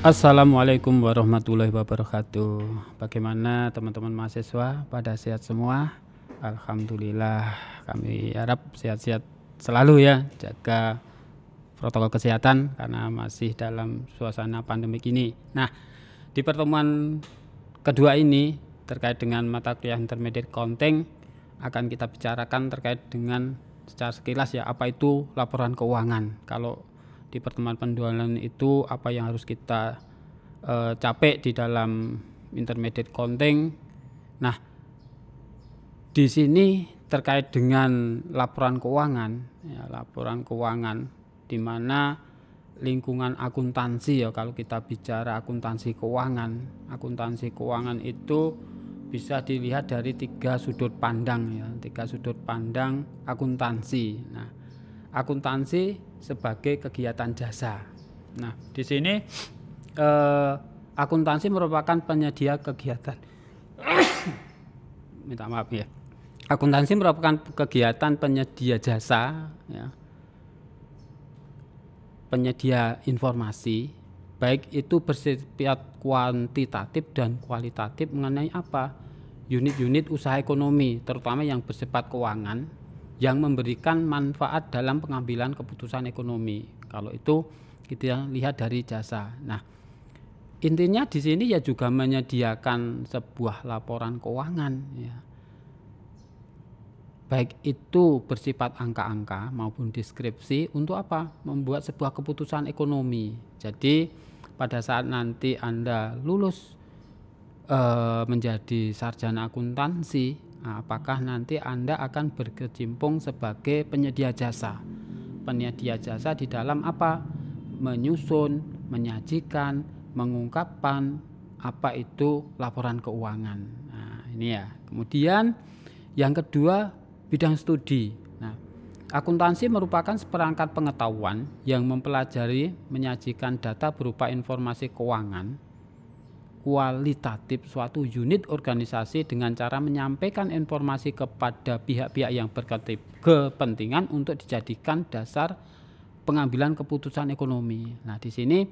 Assalamualaikum warahmatullahi wabarakatuh. Bagaimana teman-teman mahasiswa? Pada sehat semua? Alhamdulillah. Kami harap sehat-sehat selalu ya. Jaga protokol kesehatan karena masih dalam suasana pandemi ini. Nah, di pertemuan kedua ini terkait dengan mata kuliah intermediate konteng akan kita bicarakan terkait dengan secara sekilas ya apa itu laporan keuangan. Kalau di pertemuan penjualan itu apa yang harus kita uh, eh, capai di dalam intermediate counting. Nah, di sini terkait dengan laporan keuangan, ya, laporan keuangan di mana lingkungan akuntansi ya kalau kita bicara akuntansi keuangan, akuntansi keuangan itu bisa dilihat dari tiga sudut pandang ya, tiga sudut pandang akuntansi. Nah, akuntansi sebagai kegiatan jasa. Nah, di sini eh, akuntansi merupakan penyedia kegiatan. Minta maaf ya. Akuntansi merupakan kegiatan penyedia jasa, ya. penyedia informasi, baik itu bersifat kuantitatif dan kualitatif mengenai apa unit-unit usaha ekonomi, terutama yang bersifat keuangan, yang memberikan manfaat dalam pengambilan keputusan ekonomi. Kalau itu kita lihat dari jasa. Nah, intinya di sini ya juga menyediakan sebuah laporan keuangan ya. Baik itu bersifat angka-angka maupun deskripsi untuk apa? Membuat sebuah keputusan ekonomi. Jadi pada saat nanti Anda lulus e, menjadi sarjana akuntansi Nah, apakah nanti Anda akan berkecimpung sebagai penyedia jasa. Penyedia jasa di dalam apa? Menyusun, menyajikan, mengungkapkan apa itu laporan keuangan. Nah, ini ya. Kemudian yang kedua bidang studi. Nah, akuntansi merupakan seperangkat pengetahuan yang mempelajari, menyajikan data berupa informasi keuangan kualitatif suatu unit organisasi dengan cara menyampaikan informasi kepada pihak-pihak yang kepentingan untuk dijadikan dasar pengambilan keputusan ekonomi. Nah, di sini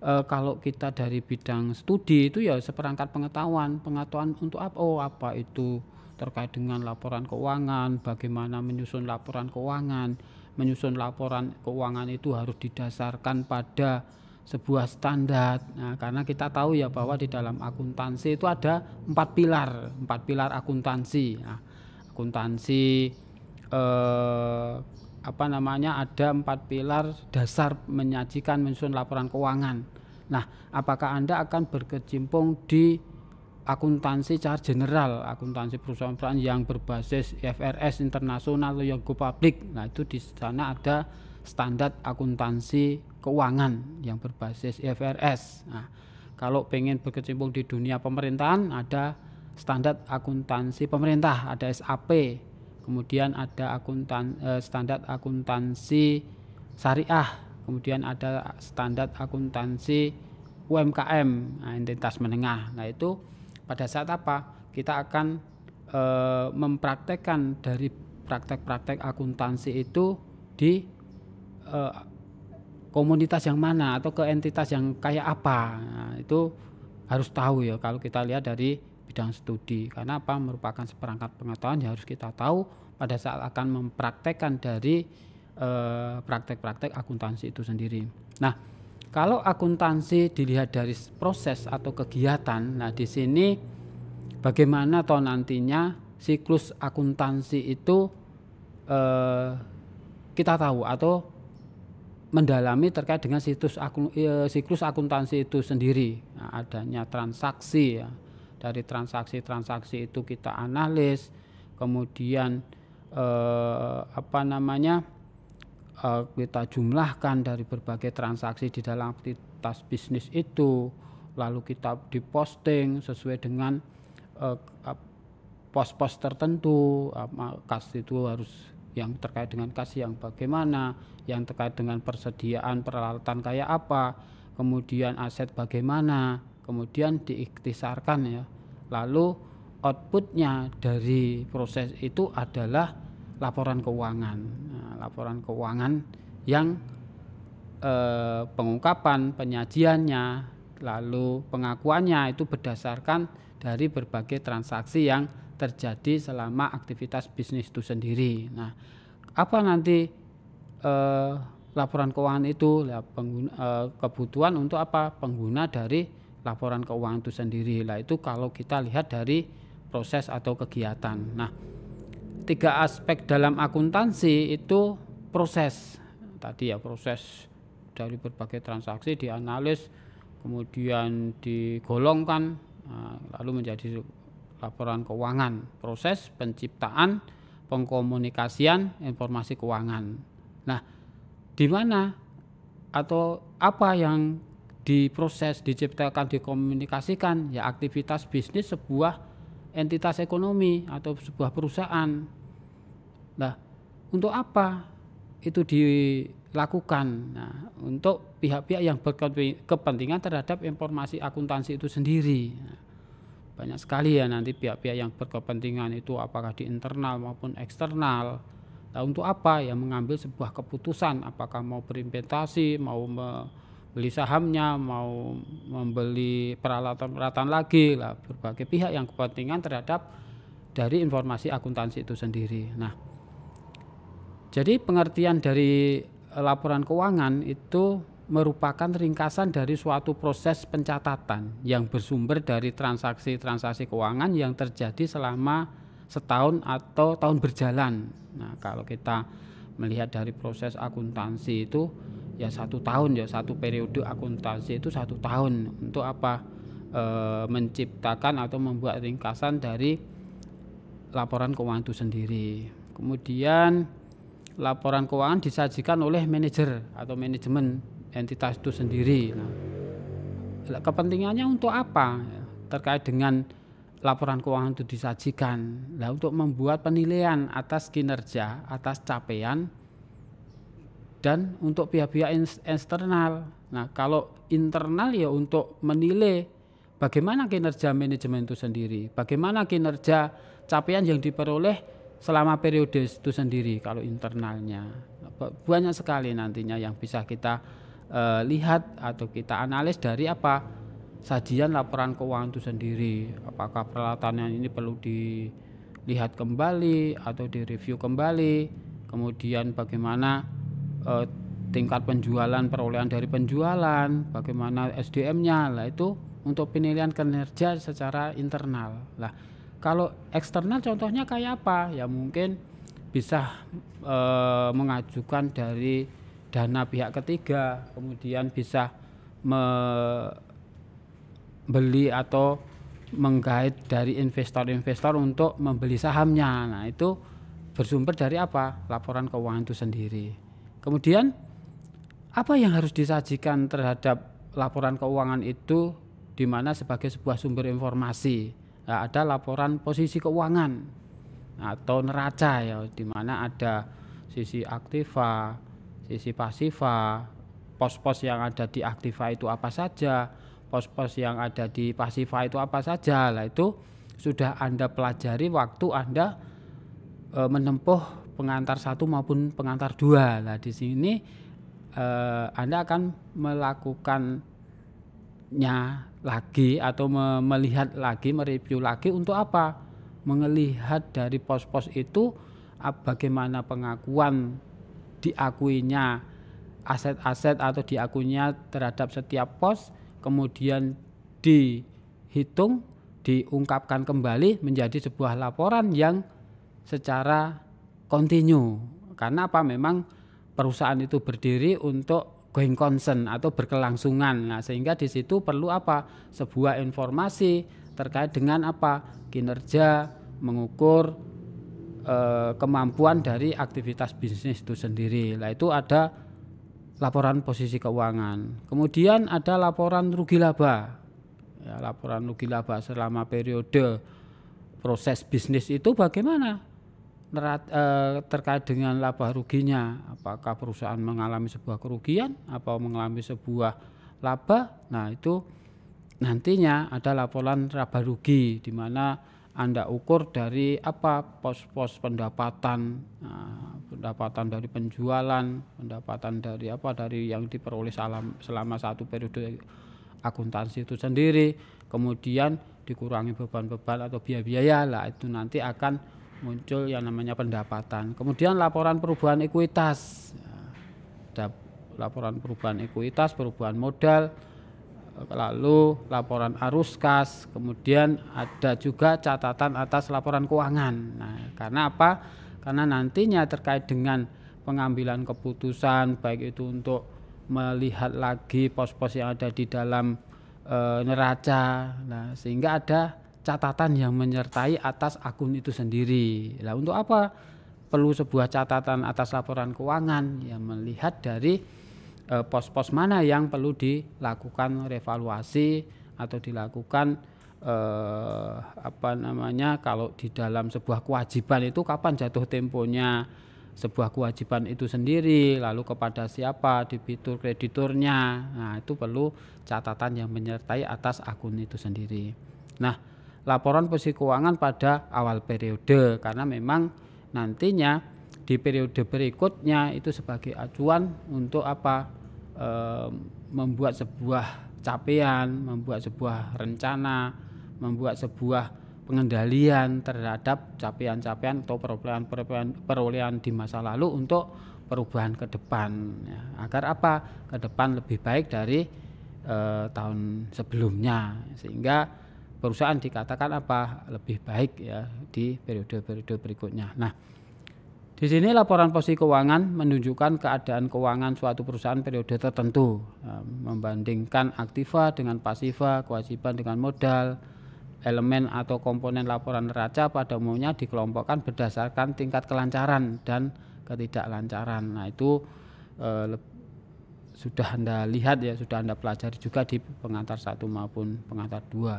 e, kalau kita dari bidang studi itu ya seperangkat pengetahuan, pengetahuan untuk apa? Oh, apa itu terkait dengan laporan keuangan, bagaimana menyusun laporan keuangan. Menyusun laporan keuangan itu harus didasarkan pada sebuah standar. Nah, karena kita tahu ya bahwa di dalam akuntansi itu ada empat pilar, empat pilar akuntansi. Nah, akuntansi eh, apa namanya ada empat pilar dasar menyajikan menyusun laporan keuangan. Nah, apakah anda akan berkecimpung di akuntansi secara general, akuntansi perusahaan-perusahaan yang berbasis IFRS internasional atau yang go public. Nah, itu di sana ada standar akuntansi keuangan yang berbasis IFRS. E nah, kalau pengen berkecimpung di dunia pemerintahan ada standar akuntansi pemerintah, ada SAP, kemudian ada akuntan eh, standar akuntansi syariah, kemudian ada standar akuntansi UMKM, nah, entitas menengah. Nah, itu pada saat apa? Kita akan e, mempraktekkan dari praktek-praktek akuntansi itu di eh, komunitas yang mana atau ke entitas yang kayak apa nah, itu harus tahu ya kalau kita lihat dari bidang studi karena apa merupakan seperangkat pengetahuan yang harus kita tahu pada saat akan mempraktekkan dari praktek eh, praktek-praktek akuntansi itu sendiri nah kalau akuntansi dilihat dari proses atau kegiatan nah di sini bagaimana atau nantinya siklus akuntansi itu eh, kita tahu atau mendalami terkait dengan situs akun, e, siklus akuntansi itu sendiri nah, adanya transaksi ya dari transaksi-transaksi itu kita analis kemudian e, apa namanya e, kita jumlahkan dari berbagai transaksi di dalam aktivitas bisnis itu lalu kita diposting sesuai dengan eh, pos-pos tertentu kas itu harus yang terkait dengan kasih yang bagaimana, yang terkait dengan persediaan peralatan kayak apa, kemudian aset bagaimana, kemudian diikhtisarkan ya. Lalu outputnya dari proses itu adalah laporan keuangan. Nah, laporan keuangan yang eh, pengungkapan penyajiannya, lalu pengakuannya itu berdasarkan dari berbagai transaksi yang terjadi selama aktivitas bisnis itu sendiri. Nah, apa nanti eh, laporan keuangan itu ya, pengguna, eh, kebutuhan untuk apa pengguna dari laporan keuangan itu sendiri? Lah itu kalau kita lihat dari proses atau kegiatan. Nah, tiga aspek dalam akuntansi itu proses tadi ya proses dari berbagai transaksi dianalisis kemudian digolongkan nah, lalu menjadi laporan keuangan, proses penciptaan, pengkomunikasian informasi keuangan. Nah, di mana atau apa yang diproses, diciptakan, dikomunikasikan ya aktivitas bisnis sebuah entitas ekonomi atau sebuah perusahaan. Nah, untuk apa itu dilakukan? Nah, untuk pihak-pihak yang berkepentingan terhadap informasi akuntansi itu sendiri. Nah, banyak sekali ya nanti pihak-pihak yang berkepentingan itu apakah di internal maupun eksternal. Nah, untuk apa ya mengambil sebuah keputusan apakah mau berinvestasi, mau membeli sahamnya, mau membeli peralatan-peralatan lagi lah berbagai pihak yang kepentingan terhadap dari informasi akuntansi itu sendiri. Nah, jadi pengertian dari eh, laporan keuangan itu merupakan ringkasan dari suatu proses pencatatan yang bersumber dari transaksi-transaksi keuangan yang terjadi selama setahun atau tahun berjalan. Nah, kalau kita melihat dari proses akuntansi itu ya satu tahun ya satu periode akuntansi itu satu tahun untuk apa e, menciptakan atau membuat ringkasan dari laporan keuangan itu sendiri. Kemudian laporan keuangan disajikan oleh manajer atau manajemen entitas itu sendiri. Nah, kepentingannya untuk apa terkait dengan laporan keuangan itu disajikan? Nah, untuk membuat penilaian atas kinerja, atas capaian dan untuk pihak-pihak eksternal. Nah, kalau internal ya untuk menilai bagaimana kinerja manajemen itu sendiri, bagaimana kinerja capaian yang diperoleh selama periode itu sendiri kalau internalnya nah, banyak sekali nantinya yang bisa kita uh, lihat atau kita analis dari apa sajian laporan keuangan itu sendiri apakah peralatan yang ini perlu dilihat kembali atau direview kembali kemudian bagaimana uh, tingkat penjualan perolehan dari penjualan bagaimana SDM-nya lah itu untuk penilaian kinerja secara internal lah kalau eksternal contohnya kayak apa ya mungkin bisa e, mengajukan dari dana pihak ketiga, kemudian bisa membeli atau menggait dari investor-investor untuk membeli sahamnya. Nah, itu bersumber dari apa? Laporan keuangan itu sendiri. Kemudian apa yang harus disajikan terhadap laporan keuangan itu dimana sebagai sebuah sumber informasi. Nah, ada laporan posisi keuangan atau neraca ya di mana ada sisi aktiva, sisi pasiva, pos-pos yang ada di aktiva itu apa saja, pos-pos yang ada di pasiva itu apa saja. Lah itu sudah Anda pelajari waktu Anda e, menempuh pengantar satu maupun pengantar dua. lah di sini e, Anda akan melakukannya lagi atau me melihat lagi, mereview lagi untuk apa? Melihat dari pos-pos itu bagaimana pengakuan diakuinya aset-aset atau diakuinya terhadap setiap pos kemudian dihitung diungkapkan kembali menjadi sebuah laporan yang secara kontinu karena apa memang perusahaan itu berdiri untuk going concern atau berkelangsungan nah sehingga di situ perlu apa sebuah informasi terkait dengan apa kinerja mengukur Eh, kemampuan dari aktivitas bisnis itu sendiri. Nah, itu ada laporan posisi keuangan. Kemudian ada laporan rugi laba. Ya, laporan rugi laba selama periode proses bisnis itu bagaimana? Nerat, e, terkait dengan laba ruginya, apakah perusahaan mengalami sebuah kerugian atau mengalami sebuah laba? Nah, itu nantinya ada laporan laba rugi di mana anda ukur dari apa pos-pos pendapatan, eh, pendapatan dari penjualan, pendapatan dari apa dari yang diperoleh selama, satu periode akuntansi itu sendiri, kemudian dikurangi beban-beban atau biaya-biaya lah itu nanti akan muncul yang namanya pendapatan. Kemudian laporan perubahan ekuitas, ya, laporan perubahan ekuitas, perubahan modal, lalu laporan arus kas, kemudian ada juga catatan atas laporan keuangan. Nah, karena apa? Karena nantinya terkait dengan pengambilan keputusan baik itu untuk melihat lagi pos-pos yang ada di dalam e, neraca. Nah, sehingga ada catatan yang menyertai atas akun itu sendiri. Nah, untuk apa? Perlu sebuah catatan atas laporan keuangan yang melihat dari Eh, pos-pos eh, mana yang perlu dilakukan revaluasi atau dilakukan eh, apa namanya kalau di dalam sebuah kewajiban itu kapan jatuh temponya sebuah kewajiban itu sendiri lalu kepada siapa debitur krediturnya nah itu perlu catatan yang menyertai atas akun itu sendiri nah laporan posisi keuangan pada awal periode karena memang nantinya di periode berikutnya itu sebagai acuan untuk apa e, membuat sebuah capaian, membuat sebuah rencana, membuat sebuah pengendalian terhadap capaian-capaian atau perolehan-perolehan di masa lalu untuk perubahan ke depan ya. agar apa ke depan lebih baik dari e, tahun sebelumnya sehingga perusahaan dikatakan apa lebih baik ya di periode-periode berikutnya. Nah, di sini laporan posisi keuangan menunjukkan keadaan keuangan suatu perusahaan periode tertentu, ya, membandingkan aktiva dengan pasiva, kewajiban dengan modal, elemen atau komponen laporan neraca pada umumnya dikelompokkan berdasarkan tingkat kelancaran dan ketidaklancaran. Nah, itu e, sudah Anda lihat ya, sudah Anda pelajari juga di pengantar satu maupun pengantar dua.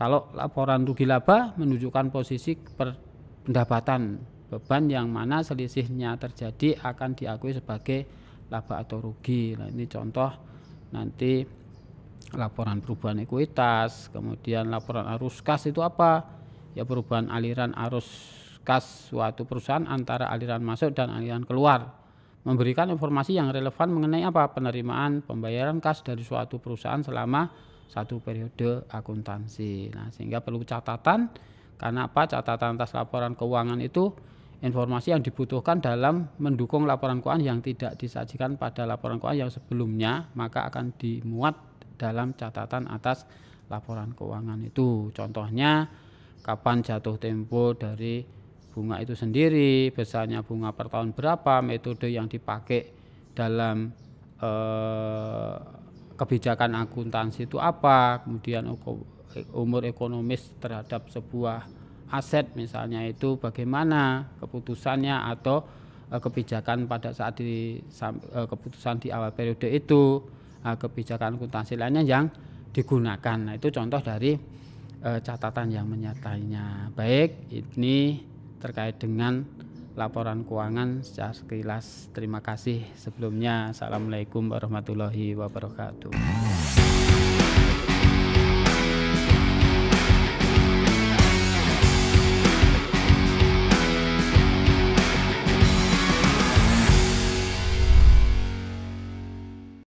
Kalau laporan rugi laba menunjukkan posisi pendapatan beban yang mana selisihnya terjadi akan diakui sebagai laba atau rugi. Nah, ini contoh nanti laporan perubahan ekuitas, kemudian laporan arus kas itu apa? Ya perubahan aliran arus kas suatu perusahaan antara aliran masuk dan aliran keluar. Memberikan informasi yang relevan mengenai apa? Penerimaan pembayaran kas dari suatu perusahaan selama satu periode akuntansi. Nah, sehingga perlu catatan karena apa? Catatan atas laporan keuangan itu informasi yang dibutuhkan dalam mendukung laporan keuangan yang tidak disajikan pada laporan keuangan yang sebelumnya, maka akan dimuat dalam catatan atas laporan keuangan itu. Contohnya, kapan jatuh tempo dari bunga itu sendiri, besarnya bunga per tahun berapa, metode yang dipakai dalam eh, kebijakan akuntansi itu apa, kemudian umur ekonomis terhadap sebuah aset misalnya itu bagaimana keputusannya atau uh, kebijakan pada saat di uh, keputusan di awal periode itu uh, kebijakan akuntansi lainnya yang digunakan. Nah, itu contoh dari uh, catatan yang menyatainya. Baik, ini terkait dengan laporan keuangan secara sekilas. Terima kasih sebelumnya. Assalamualaikum warahmatullahi wabarakatuh.